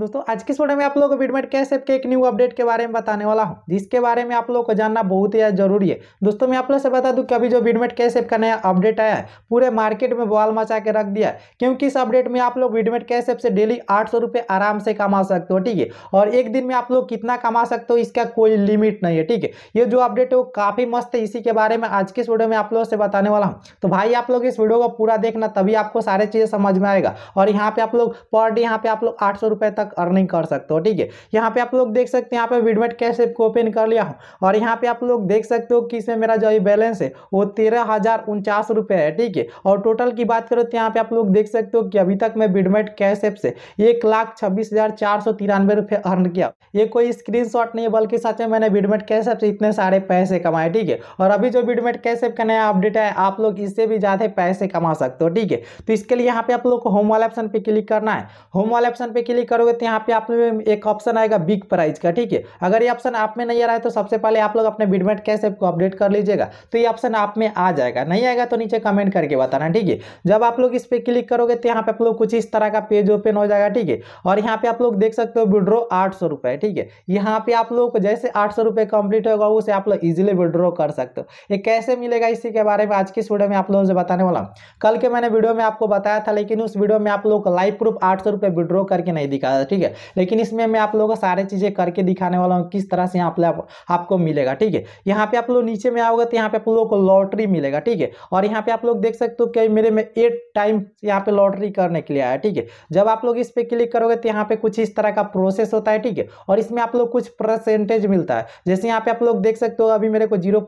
दोस्तों आज की वीडियो में आप लोगों को बिडमेट कैश ऐप के एक न्यू अपडेट के बारे में बताने वाला हूँ जिसके बारे में आप लोगों को जानना बहुत ही जरूरी है दोस्तों मैं आप लोग से बता दूं कि अभी जो विडमेट कैश ऐप का नया अपडेट आया है पूरे मार्केट में बवाल मचा के रख दिया है क्योंकि इस अपडेट में आप लोग विडमेट कैश ऐप से डेली आठ आराम से कमा सकते हो ठीक है और एक दिन में आप लोग कितना कमा सकते हो इसका कोई लिमिट नहीं है ठीक है ये जो अपडेट है वो काफ़ी मस्त है इसी के बारे में आज की वीडियो में आप लोगों से बताने वाला हूँ तो भाई आप लोग इस वीडियो को पूरा देखना तभी आपको सारी चीज़ें समझ में आएगा और यहाँ पे आप लोग पर डे यहाँ पे आप लोग आठ तक तक अर्निंग कर सकते हो ठीक है यहाँ पे आप लोग देख सकते हैं यहाँ पे विडमेट कैश ऐप को ओपन कर लिया हूँ और यहाँ पे आप लोग देख सकते हो कि इसमें मेरा जो बैलेंस है वो तेरह हज़ार उनचास रुपये है ठीक है और टोटल की बात करो तो यहाँ पे आप लोग देख सकते हो कि अभी तक मैं विडमेट कैश ऐप से एक लाख छब्बीस हज़ार चार सौ तिरानवे रुपये अर्न किया ये कोई स्क्रीन नहीं है बल्कि सच में मैंने विडमेट कैश ऐप से इतने सारे पैसे कमाए ठीक है और अभी जो विडमेट कैश ऐप का नया अपडेट है आप लोग इससे भी ज़्यादा पैसे कमा सकते हो ठीक है तो इसके लिए यहाँ पे आप लोग को होम वाले ऑप्शन पे क्लिक करना है होम वाले ऑप्शन पे क्लिक करोगे देते हैं यहाँ पे आप लोग एक ऑप्शन आएगा बिग प्राइज का ठीक है अगर ये ऑप्शन आप में नहीं आ रहा है तो सबसे पहले आप लोग अपने बिडमेट कैसे को अपडेट कर लीजिएगा तो ये ऑप्शन आप में आ जाएगा नहीं आएगा तो नीचे कमेंट करके बताना ठीक है जब आप लोग इस पर क्लिक करोगे तो यहाँ पे आप लोग कुछ इस तरह का पेज ओपन हो जाएगा ठीक है और यहाँ पे आप लोग देख सकते हो विड्रो आठ सौ रुपये ठीक है यहाँ पे आप लोग जैसे आठ सौ रुपये कंप्लीट होगा उसे आप लोग इजिली विड्रो कर सकते हो ये कैसे मिलेगा इसी के बारे में आज की इस वीडियो में आप लोगों से बताने वाला हूँ कल के मैंने वीडियो में आपको बताया था लेकिन उस वीडियो में आप लोग लाइव प्रूफ आठ सौ विड्रो करके नहीं दिखाया है ठीक है लेकिन इसमें मैं आप लोगों को सारे चीज़ें करके दिखाने वाला हूँ किस तरह से यहाँ पे आपको मिलेगा ठीक है यहाँ पे आप लोग नीचे में आओगे तो यहाँ पे आप लोगों को लॉटरी मिलेगा ठीक है और यहाँ पे आप लोग देख सकते हो कि मेरे में एट टाइम यहाँ पे लॉटरी करने के लिए आया ठीक है जब आप लोग इस पर क्लिक करोगे तो यहाँ पे कुछ इस तरह का प्रोसेस होता है ठीक है और इसमें आप लोग कुछ परसेंटेज मिलता है जैसे यहाँ पे आप लोग देख सकते हो अभी मेरे को जीरो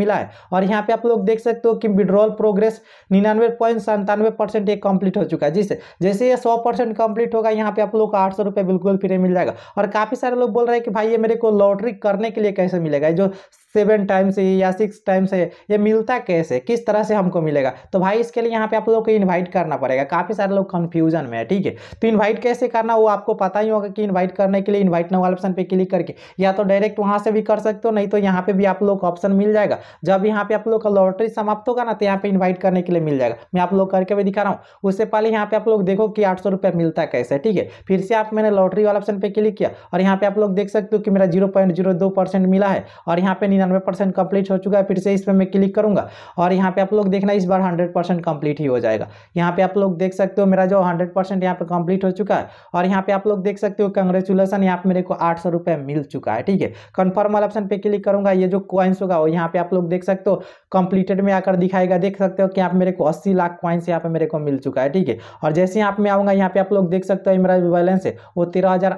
मिला है और यहाँ पे आप लोग देख सकते हो कि विड्रॉल प्रोग्रेस निन्यानवे पॉइंट संतानवे परसेंट ये कंप्लीट हो चुका है जिससे जैसे ये सौ परसेंट कंप्लीट होगा यहाँ पे पे आप लोग को आठ सौ बिल्कुल फ्री मिल जाएगा और काफ़ी सारे लोग बोल रहे हैं कि भाई ये मेरे को लॉटरी करने के लिए कैसे मिलेगा जो सेवन टाइम्स है या सिक्स टाइम्स है ये मिलता कैसे किस तरह से हमको मिलेगा तो भाई इसके लिए यहाँ पे आप लोग को इनवाइट करना पड़ेगा काफ़ी सारे लोग कन्फ्यूजन में है ठीक है तो इन्वाइट कैसे करना वो आपको पता ही होगा कि इन्वाइट करने के लिए इन्वाइट नाउ ऑप्शन पे क्लिक करके या तो डायरेक्ट वहाँ से भी कर सकते हो नहीं तो यहाँ पर भी आप लोग को ऑप्शन मिल जाएगा जब यहाँ पे आप लोग का लॉटरी समाप्त होगा ना तो यहाँ पर इन्वाइट करने के लिए मिल जाएगा मैं आप लोग करके भी दिखा रहा हूँ उससे पहले यहाँ पे आप लोग देखो कि आठ मिलता कैसे ठीक है फिर से आप मैंने लॉटरी वाला ऑप्शन पर क्लिक किया और यहाँ पर आप लोग देख सकते हो कि मेरा जीरो मिला है और यहाँ पे निन्यानवे परसेंट कंप्लीट हो चुका है फिर से इस पर मैं क्लिक करूंगा और यहाँ पे आप लोग देखना इस बार हंड्रेड परसेंट कंप्लीट ही हो जाएगा यहाँ पे आप लोग देख सकते हो मेरा जो हंड्रेड परसेंट यहाँ पे कंप्लीट हो चुका है और यहाँ पे आप लोग देख सकते हो कंग्रेचुलेसन यहाँ पे मेरे को आठ सौ रुपये मिल चुका है ठीक है कन्फर्म वाला ऑप्शन पे क्लिक करूंगा ये जो क्वाइंस होगा वो यहाँ पे आप लोग देख सकते हो कंप्लीटेड में आकर दिखाएगा देख सकते हो कि यहाँ मेरे को अस्सी लाख क्वाइंस यहाँ पे मेरे को मिल चुका है ठीक है और जैसे यहाँ पे मैं आऊँगा यहाँ पे आप लोग देख सकते हो मेरा बैलेंस है वो तेरह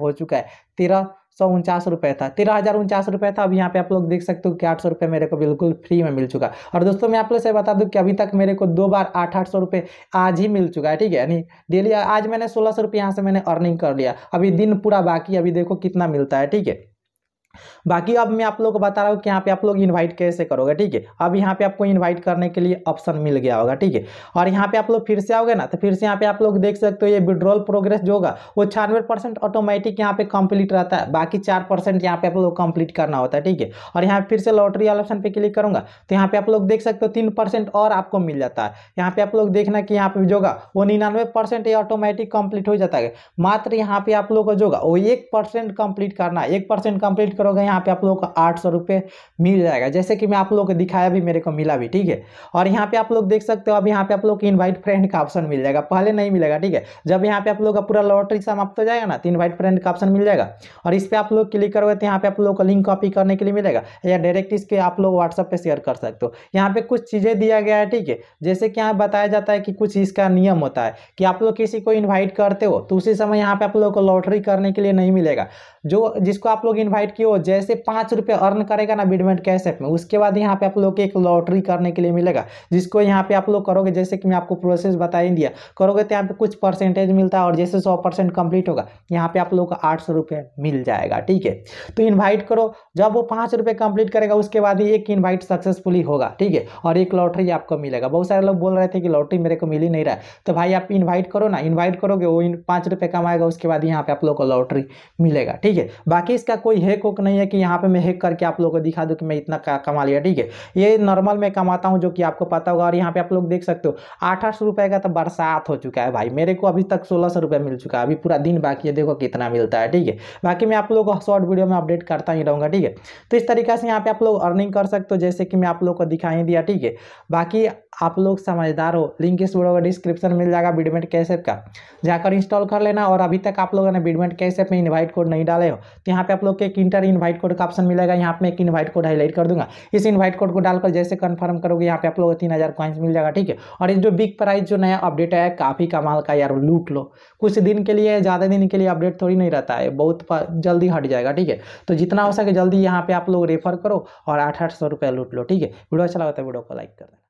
हो चुका है तेरह सौ उनचास रुपये था तेरह हज़ार उनचास रुपये था अब यहाँ पे आप लोग देख सकते हो कि आठ सौ रुपये मेरे को बिल्कुल फ्री में मिल चुका और दोस्तों मैं आप लोग से बता दूँ कि अभी तक मेरे को दो बार आठ आठ सौ रुपये आज ही मिल चुका है ठीक है यानी डेली आज मैंने सोलह सौ रुपये यहाँ से मैंने अर्निंग कर लिया अभी दिन पूरा बाकी अभी देखो कितना मिलता है ठीक है बाकी अब मैं आप लोग को बता रहा हूँ कि यहाँ पे आप लोग इन्वाइट कैसे करोगे ठीक है अब यहाँ पे आपको इन्वाइट करने के लिए ऑप्शन मिल गया होगा ठीक है और यहाँ पे आप लोग फिर से आओगे ना तो फिर से यहाँ पे आप लोग देख सकते हो ये विड्रॉल प्रोग्रेस जो होगा वो छियानवे परसेंट ऑटोमेटिक यहाँ पे कंप्लीट रहता है बाकी चार परसेंट यहाँ पे आप लोग कंप्लीट करना होता है ठीक है और यहाँ फिर से लॉटरी वाले ऑप्शन पर क्लिक करूंगा तो यहाँ पे आप लोग देख सकते हो तीन परसेंट और आपको मिल जाता है यहाँ पे आप लोग देखना कि यहाँ पे जो होगा वो निन्यानवे परसेंट ये ऑटोमेटिक कंप्लीट हो जाता है मात्र यहाँ पे आप लोग का जो होगा वो एक परसेंट कंप्लीट करना है एक परसेंट कंप्लीट करो लोग यहाँ पे आप लोगों को आठ सौ रुपये मिल जाएगा जैसे कि मैं आप लोगों को दिखाया भी मेरे को मिला भी ठीक है और यहाँ पे आप लोग देख सकते हो अब यहाँ पे आप लोग को इन्वाइट फ्रेंड का ऑप्शन मिल जाएगा पहले नहीं मिलेगा ठीक है जब यहाँ पे आप लोग का पूरा लॉटरी समाप्त हो जाएगा ना तो इन्वाइट फ्रेंड का ऑप्शन मिल जाएगा और इस पर आप लोग क्लिक करोगे तो यहाँ पे आप लोग को लिंक कॉपी करने के लिए मिलेगा या डायरेक्ट इसके आप लोग व्हाट्सअप पर शेयर कर सकते हो यहाँ पे कुछ चीज़ें दिया गया है ठीक है जैसे कि यहाँ बताया जाता है कि कुछ इसका नियम होता है कि आप लोग किसी को इन्वाइट करते हो तो उसी समय यहाँ पे आप लोग को लॉटरी करने के लिए नहीं मिलेगा जो जिसको आप लोग इन्वाइट किए जैसे पाँच रुपये अर्न करेगा ना बिडमेंट कैश ऐप में उसके बाद यहाँ पे आप लोग एक लॉटरी करने के लिए मिलेगा जिसको यहाँ पे आप लोग करोगे जैसे कि मैं आपको प्रोसेस बता ही दिया करोगे तो यहाँ पे कुछ परसेंटेज मिलता है और जैसे सौ परसेंट होगा यहाँ पे आप लोग को आठ सौ मिल जाएगा ठीक है तो इन्वाइट करो जब वो पाँच रुपये कंप्लीट करेगा उसके बाद ही एक इन्वाइट सक्सेसफुली होगा ठीक है और एक लॉटरी आपको मिलेगा बहुत सारे लोग बोल रहे थे कि लॉटरी मेरे को मिल ही नहीं रहा है तो भाई आप इन्वाइट करो ना इन्वाइट करोगे वो पाँच कमाएगा उसके बाद यहाँ पे आप लोग को लॉटरी मिलेगा ठीक है बाकी इसका कोई है को नहीं है कि यहाँ पे मैं हैक करके आप लोगों को दिखा दूँ कि मैं इतना कमा लिया ठीक है ये नॉर्मल मैं कमाता हूँ जो कि आपको पता होगा और यहाँ पे आप लोग देख सकते हो आठ आठ सौ का तो बरसात हो चुका है भाई मेरे को अभी तक सोलह सौ मिल चुका है अभी पूरा दिन बाकी है देखो कितना मिलता है ठीक है बाकी मैं आप लोग को शॉर्ट वीडियो में अपडेट करता ही रहूँगा ठीक है तो इस तरीके से यहाँ पे आप लोग अर्निंग कर सकते हो जैसे कि मैं आप लोग को दिखाई दिया ठीक है बाकी आप लोग समझदार हो लिंक इस वीडियो का डिस्क्रिप्शन मिल जाएगा बीडमेंट कैसेप का जाकर इंस्टॉल कर लेना और अभी तक आप लोगों ने बीडमेंट कैसे में इन्वाइट कोड नहीं डाले हो तो यहाँ पे आप लोग के एक इंटर इन्वाइट कोड का ऑप्शन मिलेगा यहाँ पे एक इन्वाइट कोड हाईलाइट कर दूंगा इस इन्वाइट कोड को डालकर जैसे कन्फर्म करोगे यहाँ पे आप लोगों को तीन हज़ार कॉइन्स मिल जाएगा ठीक है और जो बिग प्राइस जो नया अपडेट है काफ़ी कमाल का यार लूट लो कुछ दिन के लिए ज़्यादा दिन के लिए अपडेट थोड़ी नहीं रहता है बहुत जल्दी हट जाएगा ठीक है तो जितना हो सके जल्दी यहाँ पर आप लोग रेफर करो और आठ आठ सौ रुपया लूट लो ठीक है वीडियो अच्छा लगता है तो वीडियो को लाइक कर देना